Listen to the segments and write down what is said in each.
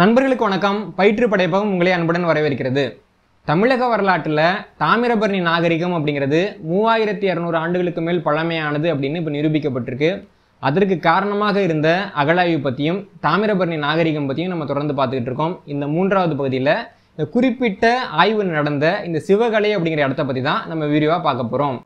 நண்பர்களுக்கு வணக்கம் பயிற்று படைப்பகம் உங்களை அன்புடன் வரவேற்கிறது தமிழக வரலாற்றில் தாமிரபரணி நாகரிகம் அப்படிங்கிறது மூவாயிரத்தி இரநூறு ஆண்டுகளுக்கு மேல் பழமையானது அப்படின்னு இப்போ நிரூபிக்கப்பட்டிருக்கு அதற்கு காரணமாக இருந்த அகழாய்வு பற்றியும் தாமிரபரணி நாகரிகம் பற்றியும் நம்ம தொடர்ந்து பார்த்துக்கிட்டு இருக்கோம் இந்த மூன்றாவது பகுதியில் இந்த குறிப்பிட்ட ஆய்வு நடந்த இந்த சிவகலை அப்படிங்கிற இடத்த பற்றி தான் நம்ம விரிவாக பார்க்க போகிறோம்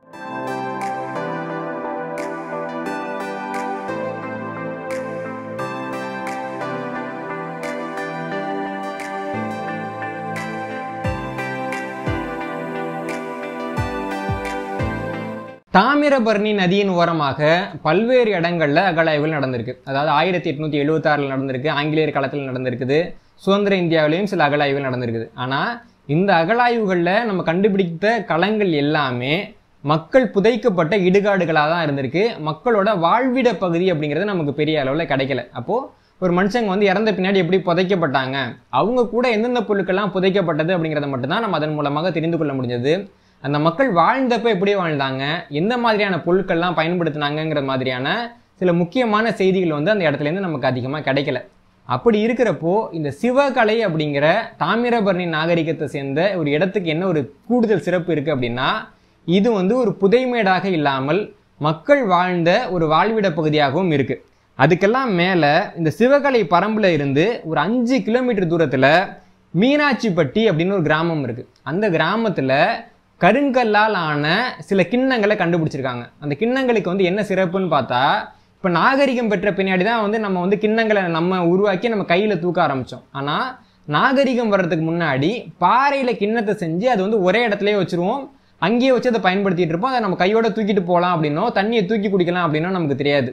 தாமிரபரணி நதியின் ஓரமாக பல்வேறு இடங்களில் அகழாய்வுகள் நடந்திருக்கு அதாவது ஆயிரத்தி எட்நூற்றி எழுபத்தாறில் நடந்திருக்கு ஆங்கிலேயர் காலத்தில் நடந்திருக்குது சுதந்திர இந்தியாவிலையும் சில அகழாய்வுகள் நடந்திருக்குது ஆனால் இந்த அகழாய்வுகளில் நம்ம கண்டுபிடித்த களங்கள் எல்லாமே மக்கள் புதைக்கப்பட்ட இடுகாடுகளாக தான் இருந்திருக்கு மக்களோட வாழ்விட பகுதி அப்படிங்கிறது நமக்கு பெரிய அளவில் கிடைக்கல அப்போது ஒரு மனுஷங்க வந்து இறந்த பின்னாடி எப்படி புதைக்கப்பட்டாங்க அவங்க கூட எந்தெந்த பொருட்கள்லாம் புதைக்கப்பட்டது அப்படிங்கிறத மட்டும்தான் நம்ம அதன் மூலமாக தெரிந்து கொள்ள முடிஞ்சது அந்த மக்கள் வாழ்ந்தப்போ எப்படி வாழ்ந்தாங்க எந்த மாதிரியான பொருட்கள்லாம் பயன்படுத்தினாங்கிற மாதிரியான சில முக்கியமான செய்திகள் வந்து அந்த இடத்துலேருந்து நமக்கு அதிகமாக கிடைக்கல அப்படி இருக்கிறப்போ இந்த சிவகலை அப்படிங்கிற தாமிரபரணி நாகரிகத்தை சேர்ந்த ஒரு இடத்துக்கு என்ன ஒரு கூடுதல் சிறப்பு இருக்குது அப்படின்னா இது வந்து ஒரு புதைமேடாக இல்லாமல் மக்கள் வாழ்ந்த ஒரு வாழ்விட பகுதியாகவும் இருக்குது அதுக்கெல்லாம் மேலே இந்த சிவகலை பரம்பில் இருந்து ஒரு அஞ்சு கிலோமீட்டர் தூரத்தில் மீனாட்சிப்பட்டி அப்படின்னு ஒரு கிராமம் இருக்குது அந்த கிராமத்தில் கருங்கல்லால் ஆன சில கிண்ணங்களை கண்டுபிடிச்சிருக்காங்க அந்த கிண்ணங்களுக்கு வந்து என்ன சிறப்புன்னு பார்த்தா இப்போ நாகரிகம் பெற்ற பின்னாடி தான் வந்து நம்ம வந்து கிண்ணங்களை நம்ம உருவாக்கி நம்ம கையில் தூக்க ஆரம்பித்தோம் ஆனால் நாகரிகம் வர்றதுக்கு முன்னாடி பாறையில் கிண்ணத்தை செஞ்சு அது வந்து ஒரே இடத்துலையே வச்சுருவோம் அங்கேயே வச்சு அதை பயன்படுத்திகிட்டு இருப்போம் அதை நம்ம கையோட தூக்கிட்டு போகலாம் அப்படின்னோ தண்ணியை தூக்கி குடிக்கலாம் அப்படின்னோ நமக்கு தெரியாது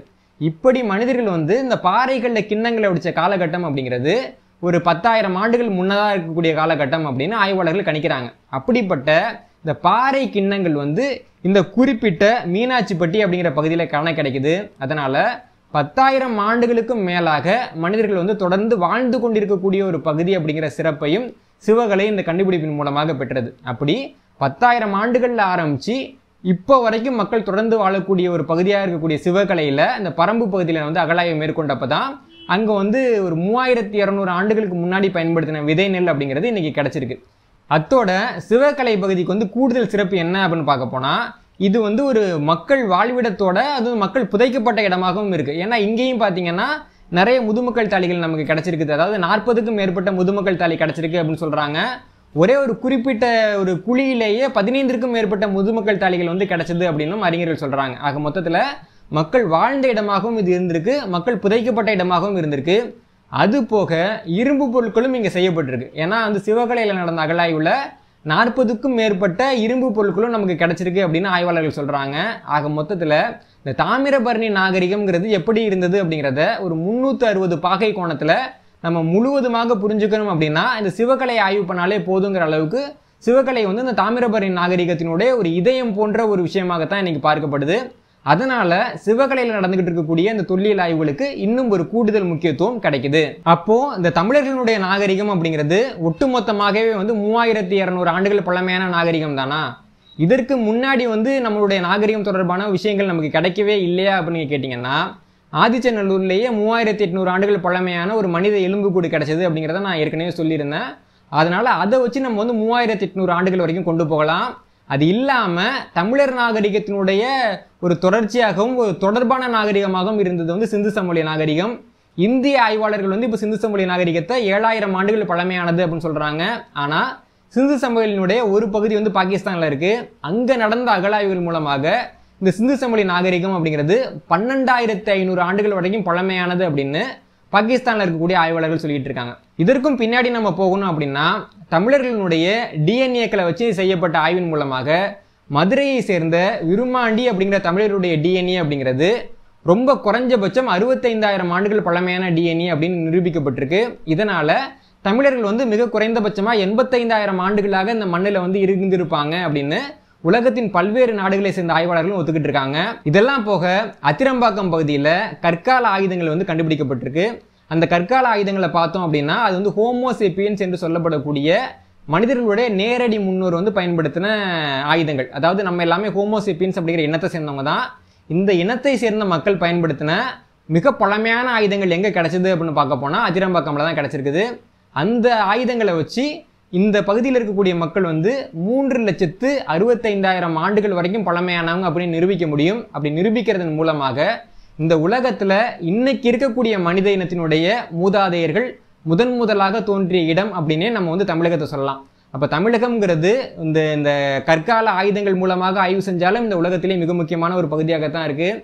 இப்படி மனிதர்கள் வந்து இந்த பாறைகளில் கிண்ணங்களை அடித்த காலகட்டம் அப்படிங்கிறது ஒரு பத்தாயிரம் ஆண்டுகள் முன்னதாக இருக்கக்கூடிய காலகட்டம் அப்படின்னு ஆய்வாளர்கள் கணிக்கிறாங்க அப்படிப்பட்ட இந்த பாறை கிண்ணங்கள் வந்து இந்த குறிப்பிட்ட மீனாட்சிப்பட்டி அப்படிங்கிற பகுதியில் காண கிடைக்குது அதனால் பத்தாயிரம் ஆண்டுகளுக்கும் மேலாக மனிதர்கள் வந்து தொடர்ந்து வாழ்ந்து கொண்டிருக்கக்கூடிய ஒரு பகுதி அப்படிங்கிற சிறப்பையும் சிவகலை இந்த கண்டுபிடிப்பின் மூலமாக பெற்றது அப்படி பத்தாயிரம் ஆண்டுகளில் ஆரம்பித்து இப்போ வரைக்கும் மக்கள் தொடர்ந்து வாழக்கூடிய ஒரு பகுதியாக இருக்கக்கூடிய சிவகலையில் இந்த பரம்பு பகுதியில் வந்து அகலாயம் மேற்கொண்டப்போ தான் அங்கே வந்து ஒரு மூவாயிரத்தி இரநூறு ஆண்டுகளுக்கு முன்னாடி பயன்படுத்தின விதை நெல் அப்படிங்கிறது இன்றைக்கி கிடச்சிருக்கு அத்தோட சிவகலை பகுதிக்கு வந்து கூடுதல் சிறப்பு என்ன அப்படின்னு பார்க்க போனால் இது வந்து ஒரு மக்கள் வாழ்விடத்தோட அது மக்கள் புதைக்கப்பட்ட இடமாகவும் இருக்குது ஏன்னா இங்கேயும் பார்த்தீங்கன்னா நிறைய முதுமக்கள் தாலிகள் நமக்கு கிடச்சிருக்குது அதாவது நாற்பதுக்கும் மேற்பட்ட முதுமக்கள் தாலி கிடச்சிருக்கு அப்படின்னு சொல்கிறாங்க ஒரே ஒரு குறிப்பிட்ட ஒரு குழியிலேயே பதினைந்திற்கும் மேற்பட்ட முதுமக்கள் தாலிகள் வந்து கிடச்சிது அப்படின்னும் அறிஞர்கள் சொல்கிறாங்க ஆக மொத்தத்தில் மக்கள் வாழ்ந்த இடமாகவும் இது இருந்திருக்கு மக்கள் புதைக்கப்பட்ட இடமாகவும் இருந்திருக்கு அது போக இரும்பு பொருட்களும் இங்கே செய்யப்பட்டிருக்கு ஏன்னா அந்த சிவகலையில் நடந்த அகழாய்வில் நாற்பதுக்கும் மேற்பட்ட இரும்பு பொருட்களும் நமக்கு கிடச்சிருக்கு அப்படின்னு ஆய்வாளர்கள் சொல்கிறாங்க ஆக மொத்தத்தில் இந்த தாமிரபரணி நாகரிகம்ங்கிறது எப்படி இருந்தது அப்படிங்கிறத ஒரு முந்நூற்றி அறுபது பாகை கோணத்தில் நம்ம முழுவதுமாக புரிஞ்சுக்கணும் அப்படின்னா இந்த சிவகலை ஆய்வு பண்ணாலே போதுங்கிற அளவுக்கு சிவகலை வந்து இந்த தாமிரபரணி நாகரிகத்தினுடைய ஒரு இதயம் போன்ற ஒரு விஷயமாகத்தான் இன்றைக்கி பார்க்கப்படுது அதனால சிவகலையில் நடந்துகிட்டு இருக்கக்கூடிய இந்த தொல்லியல் ஆய்வுகளுக்கு இன்னும் ஒரு கூடுதல் முக்கியத்துவம் கிடைக்குது அப்போ இந்த தமிழர்களுடைய நாகரிகம் அப்படிங்கிறது ஒட்டுமொத்தமாகவே வந்து மூவாயிரத்தி இரநூறு ஆண்டுகள் பழமையான நாகரிகம் தானா இதற்கு முன்னாடி வந்து நம்மளுடைய நாகரிகம் தொடர்பான விஷயங்கள் நமக்கு கிடைக்கவே இல்லையா அப்படின்னு கேட்டிங்கன்னா ஆதிச்சநல்லூர்லேயே மூவாயிரத்தி எட்நூறு ஆண்டுகள் பழமையான ஒரு மனித எலும்பு கூடு கிடச்சிது அப்படிங்கிறத நான் ஏற்கனவே சொல்லியிருந்தேன் அதனால் அதை வச்சு நம்ம வந்து மூவாயிரத்தி எட்நூறு ஆண்டுகள் வரைக்கும் கொண்டு போகலாம் அது இல்லாமல் தமிழர் நாகரிகத்தினுடைய ஒரு தொடர்ச்சியாகவும் ஒரு தொடர்பான நாகரிகமாகவும் இருந்தது வந்து சிந்து சமவெளி நாகரிகம் இந்திய ஆய்வாளர்கள் வந்து இப்போ சிந்து சமவெளி நாகரிகத்தை ஏழாயிரம் ஆண்டுகள் பழமையானது அப்படின்னு சொல்கிறாங்க ஆனால் சிந்து சமூகினுடைய ஒரு பகுதி வந்து பாகிஸ்தானில் இருக்குது அங்கே நடந்த அகழாய்வுகள் மூலமாக இந்த சிந்து சமவெளி நாகரிகம் அப்படிங்கிறது பன்னெண்டாயிரத்து ஐநூறு ஆண்டுகள் வரைக்கும் பழமையானது அப்படின்னு பாகிஸ்தானில் இருக்கக்கூடிய ஆய்வாளர்கள் சொல்லிட்டு இருக்காங்க இதற்கும் பின்னாடி நம்ம போகணும் அப்படின்னா தமிழர்களினுடைய டிஎன்ஏக்களை வச்சு செய்யப்பட்ட ஆய்வின் மூலமாக மதுரையை சேர்ந்த விருமாண்டி அப்படிங்கிற தமிழருடைய டிஎன்ஏ அப்படிங்கிறது ரொம்ப குறைஞ்சபட்சம் அறுபத்தைந்தாயிரம் ஆண்டுகள் பழமையான டிஎன்ஏ அப்படின்னு நிரூபிக்கப்பட்டிருக்கு இதனால் தமிழர்கள் வந்து மிக குறைந்தபட்சமாக எண்பத்தைந்தாயிரம் ஆண்டுகளாக இந்த மண்ணில் வந்து இருந்திருப்பாங்க அப்படின்னு உலகத்தின் பல்வேறு நாடுகளை சேர்ந்த ஆய்வாளர்களும் ஒத்துக்கிட்டு இருக்காங்க இதெல்லாம் போக அத்திரம்பாக்கம் பகுதியில் கற்கால ஆயுதங்கள் வந்து கண்டுபிடிக்கப்பட்டிருக்கு அந்த கற்கால ஆயுதங்களை பார்த்தோம் அப்படின்னா அது வந்து ஹோமோசேப்பியன்ஸ் என்று சொல்லப்படக்கூடிய மனிதர்களுடைய நேரடி முன்னோர் வந்து பயன்படுத்தின ஆயுதங்கள் அதாவது நம்ம எல்லாமே ஹோமோசேப்பியன்ஸ் அப்படிங்கிற இனத்தை சேர்ந்தவங்க தான் இந்த இனத்தை சேர்ந்த மக்கள் பயன்படுத்தின மிக பழமையான ஆயுதங்கள் எங்கே கிடச்சிது அப்படின்னு பார்க்க போனால் அதிரம்பாக்கமில் தான் கிடச்சிருக்குது அந்த ஆயுதங்களை வச்சு இந்த பகுதியில் இருக்கக்கூடிய மக்கள் வந்து மூன்று லட்சத்து அறுபத்தைந்தாயிரம் ஆண்டுகள் வரைக்கும் பழமையானவங்க அப்படின்னு நிரூபிக்க முடியும் அப்படி நிரூபிக்கிறதன் மூலமாக இந்த உலகத்தில் இன்னைக்கு இருக்கக்கூடிய மனித இனத்தினுடைய மூதாதையர்கள் முதன் முதலாக தோன்றிய இடம் அப்படின்னே நம்ம வந்து தமிழகத்தை சொல்லலாம் அப்போ தமிழகம்ங்கிறது இந்த இந்த கற்கால ஆயுதங்கள் மூலமாக ஆய்வு செஞ்சாலும் இந்த உலகத்திலே மிக முக்கியமான ஒரு பகுதியாகத்தான் இருக்குது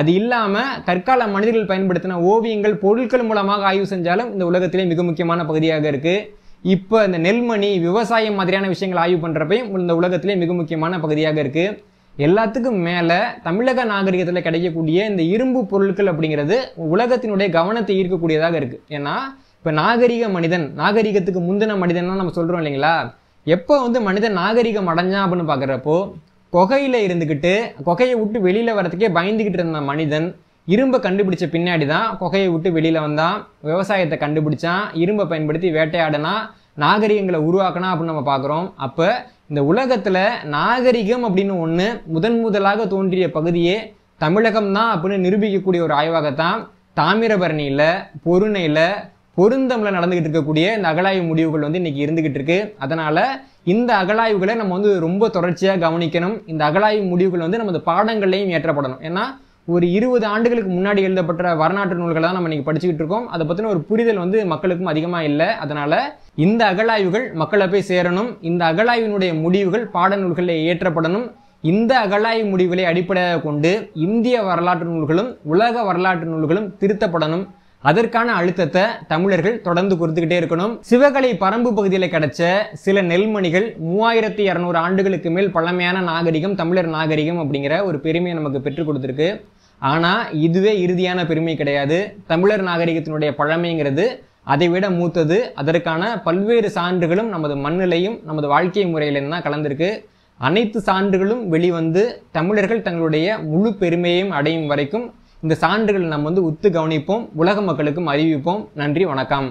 அது இல்லாமல் கற்கால மனிதர்கள் பயன்படுத்தின ஓவியங்கள் பொருட்கள் மூலமாக ஆய்வு செஞ்சாலும் இந்த உலகத்திலே மிக முக்கியமான பகுதியாக இருக்குது இப்போ இந்த நெல்மணி விவசாயம் மாதிரியான விஷயங்கள் ஆய்வு பண்ணுறப்பையும் இந்த உலகத்திலே மிக முக்கியமான பகுதியாக இருக்குது எல்லாத்துக்கும் மேலே தமிழக நாகரிகத்தில் கிடைக்கக்கூடிய இந்த இரும்பு பொருட்கள் அப்படிங்கிறது உலகத்தினுடைய கவனத்தை ஈர்க்கக்கூடியதாக இருக்குது ஏன்னா இப்போ நாகரிக மனிதன் நாகரிகத்துக்கு முந்தின மனிதன்னா நம்ம சொல்கிறோம் இல்லைங்களா எப்போ வந்து மனிதன் நாகரிகம் அடைஞ்சான் அப்படின்னு பார்க்குறப்போ கொகையில் இருந்துக்கிட்டு கொகையை விட்டு வெளியில் வர்றதுக்கே பயந்துக்கிட்டு இருந்த மனிதன் இரும்பை கண்டுபிடிச்ச பின்னாடி தான் கொகையை விட்டு வெளியில் வந்தான் விவசாயத்தை கண்டுபிடிச்சான் இரும்பை பயன்படுத்தி வேட்டையாடனா நாகரிகங்களை உருவாக்கினா அப்படின்னு நம்ம பார்க்குறோம் அப்போ இந்த உலகத்தில் நாகரிகம் அப்படின்னு ஒன்று முதன் முதலாக தோன்றிய பகுதியே தமிழகம் தான் அப்படின்னு நிரூபிக்கக்கூடிய ஒரு ஆய்வாகத்தான் தாமிரபரணியில் பொருணையில் பொருந்தமில் நடந்துகிட்டு இருக்கக்கூடிய இந்த அகலாய்வு முடிவுகள் வந்து இன்றைக்கி இருந்துக்கிட்டு இருக்கு அதனால் இந்த அகலாய்வுகளை நம்ம வந்து ரொம்ப தொடர்ச்சியாக கவனிக்கணும் இந்த அகலாய்வு முடிவுகள் வந்து நமது பாடங்கள்லையும் ஏற்றப்படணும் ஏன்னா ஒரு இருபது ஆண்டுகளுக்கு முன்னாடி எழுதப்பட்ட வரலாற்று நூல்களை தான் நம்ம இன்றைக்கி படிச்சுக்கிட்டு இருக்கோம் அதை பற்றின ஒரு புரிதல் வந்து மக்களுக்கும் அதிகமாக இல்லை அதனால் இந்த அகழாய்வுகள் மக்களை போய் சேரணும் இந்த அகழாய்வினுடைய முடிவுகள் பாட நூல்களில் ஏற்றப்படணும் இந்த அகழாய்வு முடிவுகளை அடிப்படையாக கொண்டு இந்திய வரலாற்று நூல்களும் உலக வரலாற்று நூல்களும் திருத்தப்படணும் அதற்கான அழுத்தத்தை தமிழர்கள் தொடர்ந்து கொடுத்துக்கிட்டே இருக்கணும் சிவகலை பரம்பு பகுதியில் கிடைச்ச சில நெல்மணிகள் மூவாயிரத்தி இரநூறு ஆண்டுகளுக்கு மேல் பழமையான நாகரிகம் தமிழர் நாகரிகம் அப்படிங்கிற ஒரு பெருமையை நமக்கு பெற்றுக் கொடுத்துருக்கு ஆனால் இதுவே இறுதியான பெருமை கிடையாது தமிழர் நாகரிகத்தினுடைய பழமைங்கிறது அதை விட மூத்தது அதற்கான பல்வேறு சான்றுகளும் நமது மண்ணிலையும் நமது வாழ்க்கை முறையிலும் தான் கலந்திருக்கு அனைத்து சான்றுகளும் வெளிவந்து தமிழர்கள் தங்களுடைய முழு பெருமையையும் அடையும் வரைக்கும் இந்த சான்றுகளை நம்ம வந்து உத்து கவனிப்போம் உலக மக்களுக்கும் அறிவிப்போம் நன்றி வணக்கம்